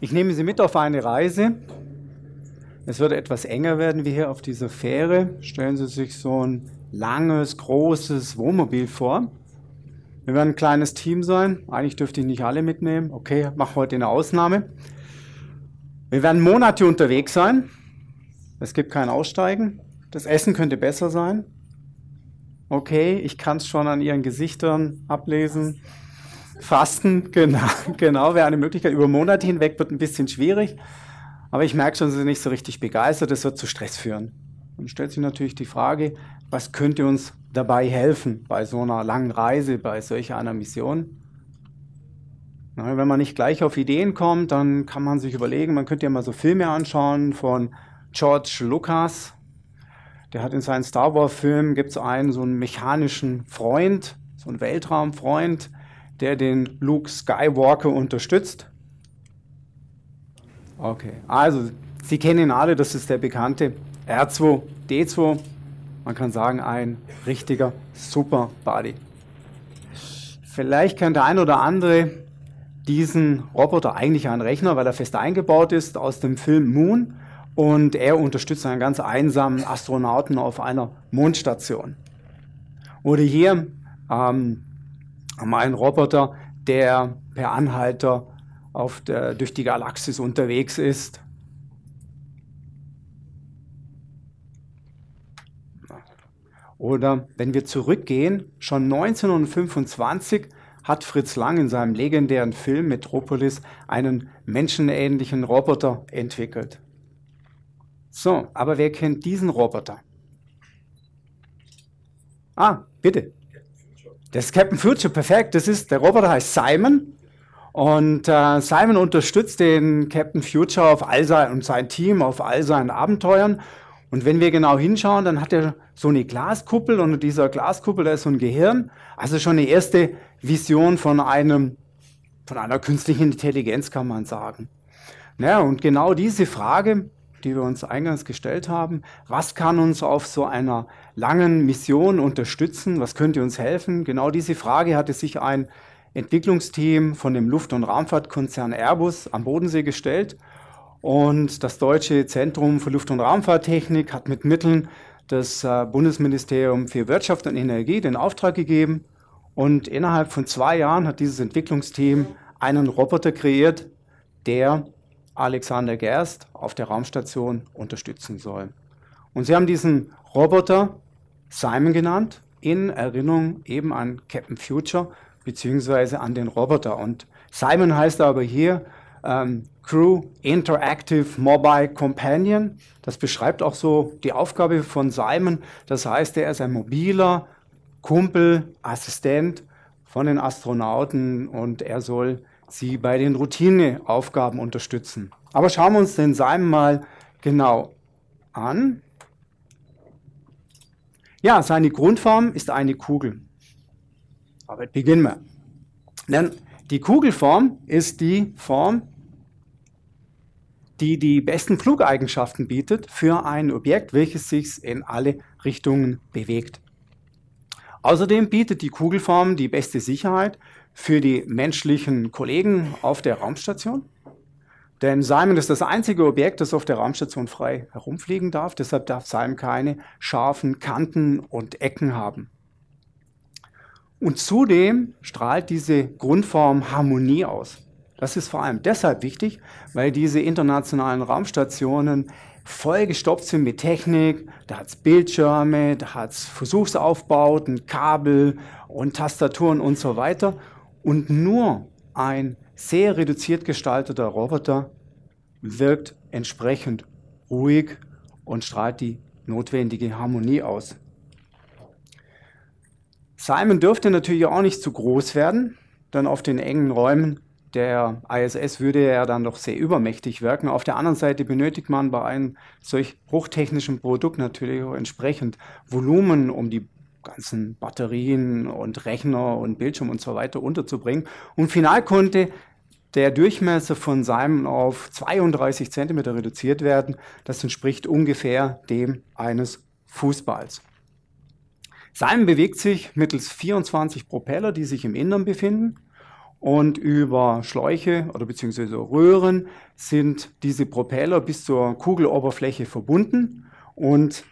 Ich nehme Sie mit auf eine Reise. Es wird etwas enger werden wie hier auf dieser Fähre. Stellen Sie sich so ein langes, großes Wohnmobil vor. Wir werden ein kleines Team sein. Eigentlich dürfte ich nicht alle mitnehmen. Okay, mache heute eine Ausnahme. Wir werden Monate unterwegs sein. Es gibt kein Aussteigen. Das Essen könnte besser sein. Okay, ich kann es schon an Ihren Gesichtern ablesen. Fasten, genau, genau wäre eine Möglichkeit. Über Monate hinweg wird ein bisschen schwierig. Aber ich merke schon, sie sind nicht so richtig begeistert. Das wird zu Stress führen. Und stellt sich natürlich die Frage, was könnte uns dabei helfen bei so einer langen Reise, bei solch einer Mission? Na, wenn man nicht gleich auf Ideen kommt, dann kann man sich überlegen, man könnte ja mal so Filme anschauen von George Lucas. Der hat in seinen Star Wars-Filmen, gibt es einen, so einen mechanischen Freund, so einen Weltraumfreund, der den Luke Skywalker unterstützt? Okay, also Sie kennen alle, das ist der bekannte R2D2. Man kann sagen, ein richtiger Super Buddy. Vielleicht kennt der ein oder andere diesen Roboter eigentlich einen Rechner, weil er fest eingebaut ist, aus dem Film Moon. Und er unterstützt einen ganz einsamen Astronauten auf einer Mondstation. Oder hier ähm, haben wir einen Roboter, der per Anhalter auf der, durch die Galaxis unterwegs ist. Oder wenn wir zurückgehen, schon 1925 hat Fritz Lang in seinem legendären Film Metropolis einen menschenähnlichen Roboter entwickelt. So, aber wer kennt diesen Roboter? Ah, bitte. Das ist Captain Future, perfekt. Das ist, der Roboter heißt Simon. Und äh, Simon unterstützt den Captain Future auf all sein, und sein Team auf all seinen Abenteuern. Und wenn wir genau hinschauen, dann hat er so eine Glaskuppel und in dieser Glaskuppel, da ist so ein Gehirn. Also schon eine erste Vision von einem, von einer künstlichen Intelligenz, kann man sagen. Naja, und genau diese Frage, die wir uns eingangs gestellt haben. Was kann uns auf so einer langen Mission unterstützen? Was könnte uns helfen? Genau diese Frage hatte sich ein Entwicklungsteam von dem Luft- und Raumfahrtkonzern Airbus am Bodensee gestellt. Und das Deutsche Zentrum für Luft- und Raumfahrttechnik hat mit Mitteln des äh, Bundesministeriums für Wirtschaft und Energie den Auftrag gegeben. Und innerhalb von zwei Jahren hat dieses Entwicklungsteam einen Roboter kreiert, der Alexander Gerst auf der Raumstation unterstützen soll. Und sie haben diesen Roboter Simon genannt, in Erinnerung eben an Captain Future bzw. an den Roboter. Und Simon heißt aber hier ähm, Crew Interactive Mobile Companion. Das beschreibt auch so die Aufgabe von Simon. Das heißt, er ist ein mobiler Kumpel, Assistent von den Astronauten und er soll sie bei den Routineaufgaben unterstützen. Aber schauen wir uns den Seim mal genau an. Ja, seine Grundform ist eine Kugel. Aber beginnen wir. Denn die Kugelform ist die Form, die die besten Flugeigenschaften bietet für ein Objekt, welches sich in alle Richtungen bewegt. Außerdem bietet die Kugelform die beste Sicherheit für die menschlichen Kollegen auf der Raumstation. Denn Simon ist das einzige Objekt, das auf der Raumstation frei herumfliegen darf. Deshalb darf Simon keine scharfen Kanten und Ecken haben. Und zudem strahlt diese Grundform Harmonie aus. Das ist vor allem deshalb wichtig, weil diese internationalen Raumstationen vollgestopft sind mit Technik. Da hat es Bildschirme, da hat es Versuchsaufbauten, Kabel und Tastaturen und so weiter. Und nur ein sehr reduziert gestalteter Roboter wirkt entsprechend ruhig und strahlt die notwendige Harmonie aus. Simon dürfte natürlich auch nicht zu groß werden, dann auf den engen Räumen der ISS würde ja dann doch sehr übermächtig wirken. Auf der anderen Seite benötigt man bei einem solch hochtechnischen Produkt natürlich auch entsprechend Volumen, um die ganzen Batterien und Rechner und Bildschirm und so weiter unterzubringen. Und final konnte der Durchmesser von Simon auf 32 cm reduziert werden. Das entspricht ungefähr dem eines Fußballs. Simon bewegt sich mittels 24 Propeller, die sich im Innern befinden. Und über Schläuche oder beziehungsweise Röhren sind diese Propeller bis zur Kugeloberfläche verbunden. Und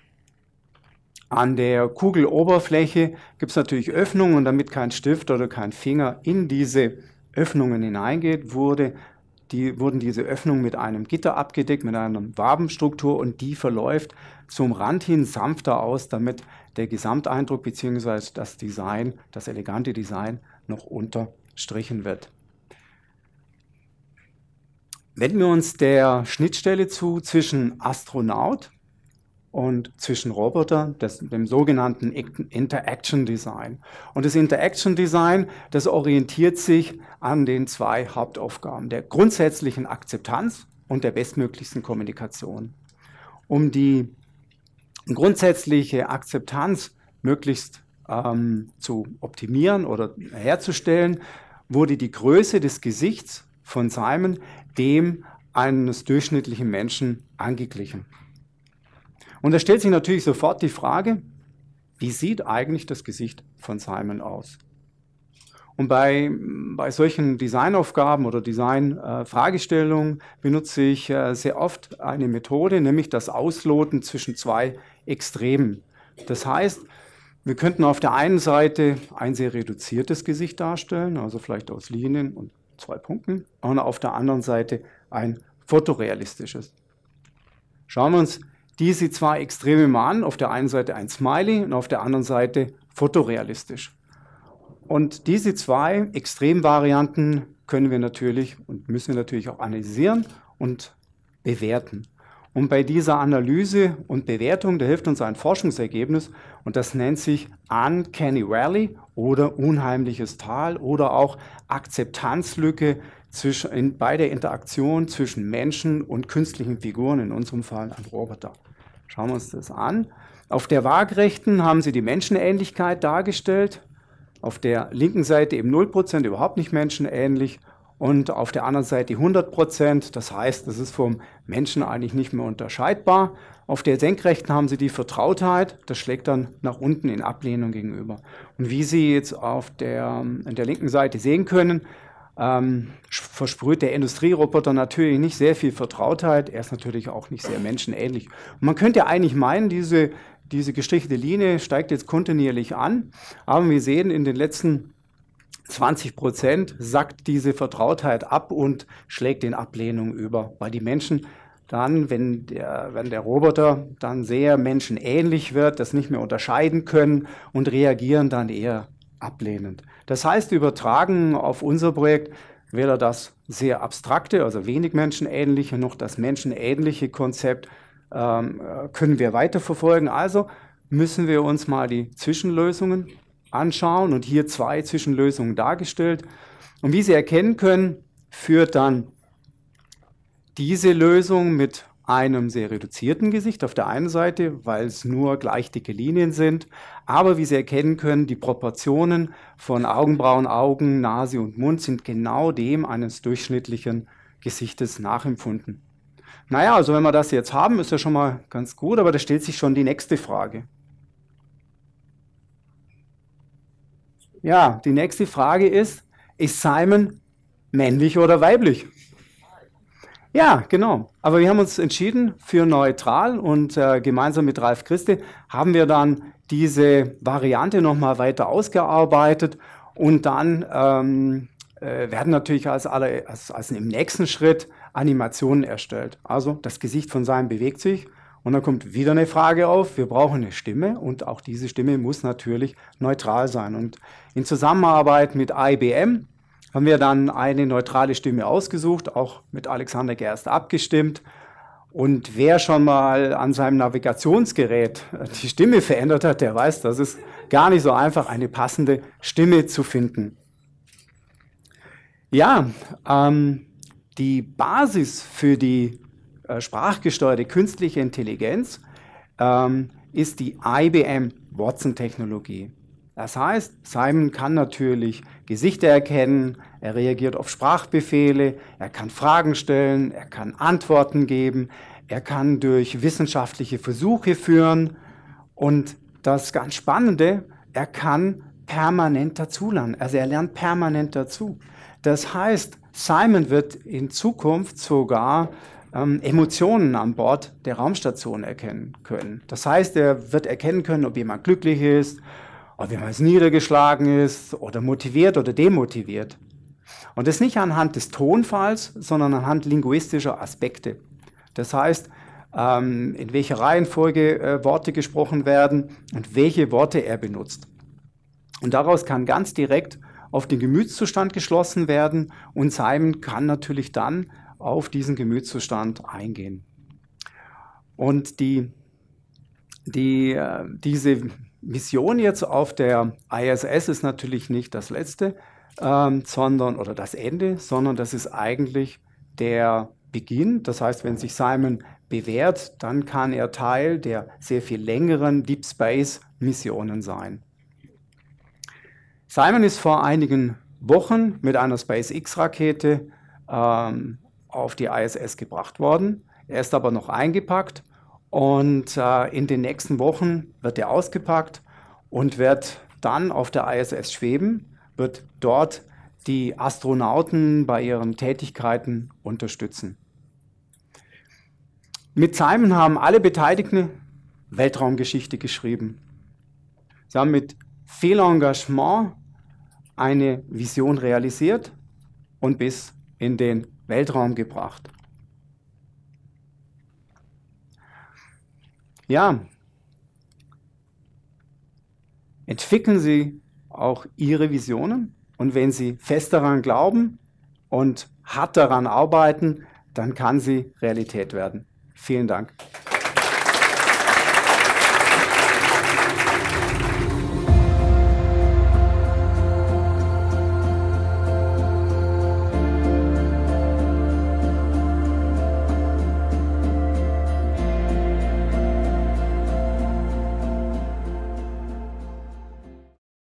an der Kugeloberfläche gibt es natürlich Öffnungen, und damit kein Stift oder kein Finger in diese Öffnungen hineingeht, wurde die, wurden diese Öffnungen mit einem Gitter abgedeckt, mit einer Wabenstruktur und die verläuft zum Rand hin sanfter aus, damit der Gesamteindruck bzw. das Design, das elegante Design noch unter gestrichen wird. Wenden wir uns der Schnittstelle zu zwischen Astronaut und zwischen Roboter, das, dem sogenannten Interaction Design. Und das Interaction Design, das orientiert sich an den zwei Hauptaufgaben, der grundsätzlichen Akzeptanz und der bestmöglichsten Kommunikation. Um die grundsätzliche Akzeptanz möglichst ähm, zu optimieren oder herzustellen, wurde die Größe des Gesichts von Simon dem eines durchschnittlichen Menschen angeglichen. Und da stellt sich natürlich sofort die Frage, wie sieht eigentlich das Gesicht von Simon aus? Und bei, bei solchen Designaufgaben oder Designfragestellungen äh, benutze ich äh, sehr oft eine Methode, nämlich das Ausloten zwischen zwei Extremen. Das heißt, wir könnten auf der einen Seite ein sehr reduziertes Gesicht darstellen, also vielleicht aus Linien und zwei Punkten, und auf der anderen Seite ein fotorealistisches. Schauen wir uns diese zwei Extreme mal an. Auf der einen Seite ein Smiley und auf der anderen Seite fotorealistisch. Und diese zwei Extremvarianten können wir natürlich und müssen wir natürlich auch analysieren und bewerten. Und bei dieser Analyse und Bewertung, da hilft uns ein Forschungsergebnis und das nennt sich Uncanny Valley oder unheimliches Tal oder auch Akzeptanzlücke zwischen, in, bei der Interaktion zwischen Menschen und künstlichen Figuren, in unserem Fall ein Roboter. Schauen wir uns das an. Auf der waagrechten haben sie die Menschenähnlichkeit dargestellt, auf der linken Seite eben 0%, überhaupt nicht menschenähnlich und auf der anderen Seite 100 Prozent. Das heißt, das ist vom Menschen eigentlich nicht mehr unterscheidbar. Auf der Senkrechten haben Sie die Vertrautheit, das schlägt dann nach unten in Ablehnung gegenüber. Und wie Sie jetzt auf der, an der linken Seite sehen können, ähm, versprüht der Industrieroboter natürlich nicht sehr viel Vertrautheit. Er ist natürlich auch nicht sehr menschenähnlich. Und man könnte eigentlich meinen, diese, diese gestrichelte Linie steigt jetzt kontinuierlich an. Aber wir sehen in den letzten 20 Prozent sackt diese Vertrautheit ab und schlägt in Ablehnung über, weil die Menschen dann, wenn der, wenn der Roboter dann sehr menschenähnlich wird, das nicht mehr unterscheiden können und reagieren dann eher ablehnend. Das heißt, übertragen auf unser Projekt weder das sehr abstrakte, also wenig menschenähnliche, noch das menschenähnliche Konzept ähm, äh, können wir weiterverfolgen. Also müssen wir uns mal die Zwischenlösungen anschauen und hier zwei Zwischenlösungen dargestellt. Und wie Sie erkennen können, führt dann diese Lösung mit einem sehr reduzierten Gesicht auf der einen Seite, weil es nur gleich dicke Linien sind, aber wie Sie erkennen können, die Proportionen von Augenbrauen, Augen, Nase und Mund sind genau dem eines durchschnittlichen Gesichtes nachempfunden. Naja, also wenn wir das jetzt haben, ist ja schon mal ganz gut, aber da stellt sich schon die nächste Frage. Ja, die nächste Frage ist, ist Simon männlich oder weiblich? Ja, genau. Aber wir haben uns entschieden für neutral und äh, gemeinsam mit Ralf Christi haben wir dann diese Variante nochmal weiter ausgearbeitet und dann ähm, äh, werden natürlich als, alle, als, als im nächsten Schritt Animationen erstellt. Also das Gesicht von Simon bewegt sich, und dann kommt wieder eine Frage auf, wir brauchen eine Stimme und auch diese Stimme muss natürlich neutral sein. Und in Zusammenarbeit mit IBM haben wir dann eine neutrale Stimme ausgesucht, auch mit Alexander Gerst abgestimmt. Und wer schon mal an seinem Navigationsgerät die Stimme verändert hat, der weiß, dass es gar nicht so einfach eine passende Stimme zu finden. Ja, ähm, die Basis für die äh, sprachgesteuerte künstliche Intelligenz ähm, ist die IBM Watson-Technologie. Das heißt, Simon kann natürlich Gesichter erkennen, er reagiert auf Sprachbefehle, er kann Fragen stellen, er kann Antworten geben, er kann durch wissenschaftliche Versuche führen und das ganz Spannende, er kann permanent dazulernen. Also er lernt permanent dazu. Das heißt, Simon wird in Zukunft sogar ähm, Emotionen an Bord der Raumstation erkennen können. Das heißt, er wird erkennen können, ob jemand glücklich ist, ob jemand niedergeschlagen ist oder motiviert oder demotiviert. Und das nicht anhand des Tonfalls, sondern anhand linguistischer Aspekte. Das heißt, ähm, in welcher Reihenfolge äh, Worte gesprochen werden und welche Worte er benutzt. Und daraus kann ganz direkt auf den Gemütszustand geschlossen werden und Simon kann natürlich dann auf diesen Gemütszustand eingehen. Und die, die, äh, diese Mission jetzt auf der ISS ist natürlich nicht das letzte, ähm, sondern oder das Ende, sondern das ist eigentlich der Beginn. Das heißt, wenn sich Simon bewährt, dann kann er Teil der sehr viel längeren Deep Space Missionen sein. Simon ist vor einigen Wochen mit einer SpaceX-Rakete ähm, auf die ISS gebracht worden. Er ist aber noch eingepackt und äh, in den nächsten Wochen wird er ausgepackt und wird dann auf der ISS schweben, wird dort die Astronauten bei ihren Tätigkeiten unterstützen. Mit Simon haben alle Beteiligten Weltraumgeschichte geschrieben. Sie haben mit viel Engagement eine Vision realisiert und bis in den Weltraum gebracht. Ja, entwickeln Sie auch Ihre Visionen und wenn Sie fest daran glauben und hart daran arbeiten, dann kann sie Realität werden. Vielen Dank.